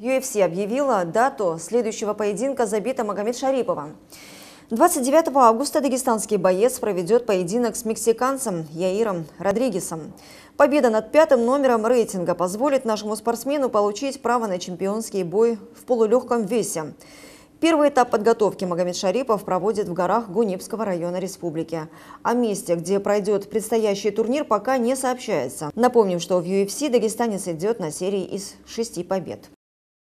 UFC объявила дату следующего поединка Забита Магомед Шарипова. 29 августа дагестанский боец проведет поединок с мексиканцем Яиром Родригесом. Победа над пятым номером рейтинга позволит нашему спортсмену получить право на чемпионский бой в полулегком весе. Первый этап подготовки Магомед Шарипов проводит в горах Гунипского района республики. О месте, где пройдет предстоящий турнир, пока не сообщается. Напомним, что в UFC дагестанец идет на серии из шести побед.